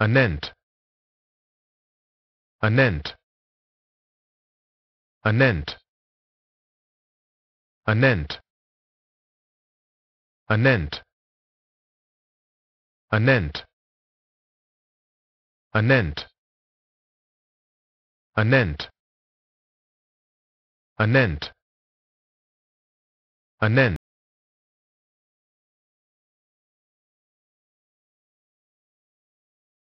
Anent. Anent. Anent. Anent. Anent. Anent. Anent. Anent. Anent. Anent.